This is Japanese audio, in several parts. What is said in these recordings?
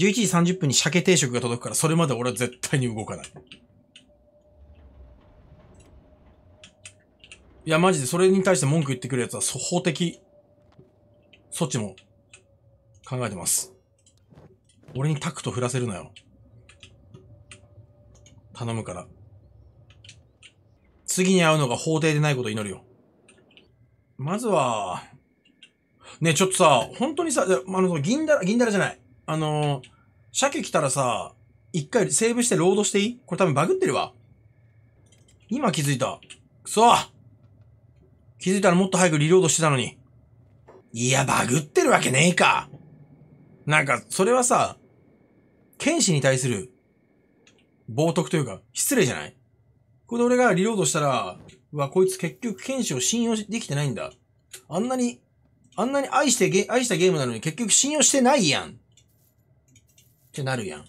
11時30分に鮭定食が届くから、それまで俺は絶対に動かない。いや、マジでそれに対して文句言ってくるやつは、法的措置も考えてます。俺にタクト振らせるなよ。頼むから。次に会うのが法廷でないことを祈るよ。まずは、ねちょっとさ、本当にさ、あの、銀だら、銀だらじゃない。あのー、鮭来たらさ、一回セーブしてロードしていいこれ多分バグってるわ。今気づいた。くそ気づいたらもっと早くリロードしてたのに。いや、バグってるわけねえか。なんか、それはさ、剣士に対する冒涜というか、失礼じゃないこれで俺がリロードしたら、うわ、こいつ結局剣士を信用できてないんだ。あんなに、あんなに愛して愛したゲームなのに結局信用してないやん。ってなるやん。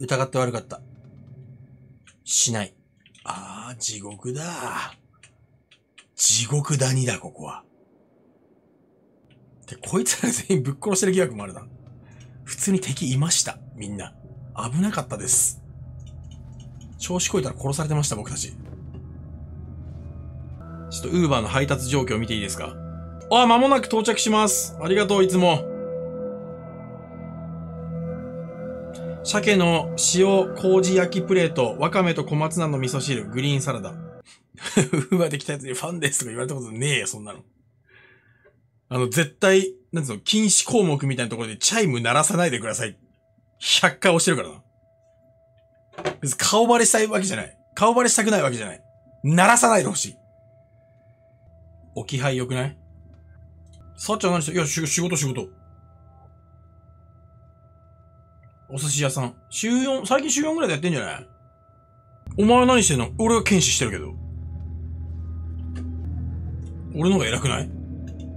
疑って悪かった。しない。ああ、地獄だ。地獄谷だ、ここは。で、こいつら全員ぶっ殺してる疑惑もあるな。普通に敵いました、みんな。危なかったです。調子こいたら殺されてました、僕たち。ちょっとウーバーの配達状況見ていいですかあ、間もなく到着します。ありがとう、いつも。鮭の塩麹焼きプレート、わかめと小松菜の味噌汁、グリーンサラダ。ウーバーできたやつにファンですとか言われたことねえよ、そんなの。あの、絶対、なんつうの、禁止項目みたいなところでチャイム鳴らさないでください。100回押してるからな。別に顔バレしたいわけじゃない。顔バレしたくないわけじゃない。鳴らさないでほしい。置き配良くないさっちゃん何していや、仕事仕事。お寿司屋さん。週4、最近週4ぐらいでやってんじゃないお前は何してんの俺は剣士してるけど。俺の方が偉くない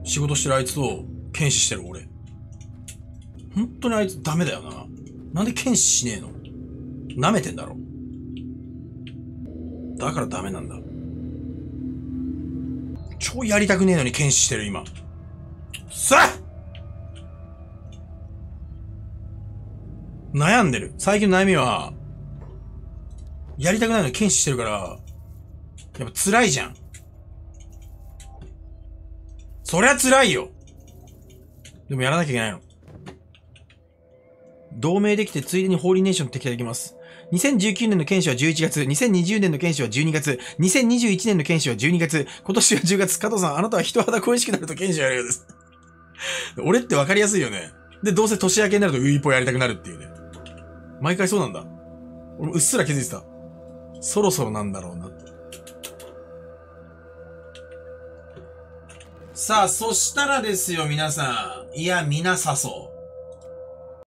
仕事してるあいつと剣士してる俺。本当にあいつダメだよな。なんで剣士しねえの舐めてんだろ。だからダメなんだ。超やりたくねえのに剣士してる今。さあ悩んでる。最近の悩みは、やりたくないの剣士してるから、やっぱ辛いじゃん。そりゃ辛いよでもやらなきゃいけないの。同盟できてついでにホーリーネーション敵対できます。2019年の剣士は11月、2020年の剣士は12月、2021年の剣士は12月、今年は10月、加藤さん、あなたは人肌恋しくなると剣士やるようです。俺ってわかりやすいよね。で、どうせ年明けになるとウイポやりたくなるっていうね。毎回そうなんだ。俺もうっすら気づいてた。そろそろなんだろうなさあ、そしたらですよ、皆さん。いや、皆さそう。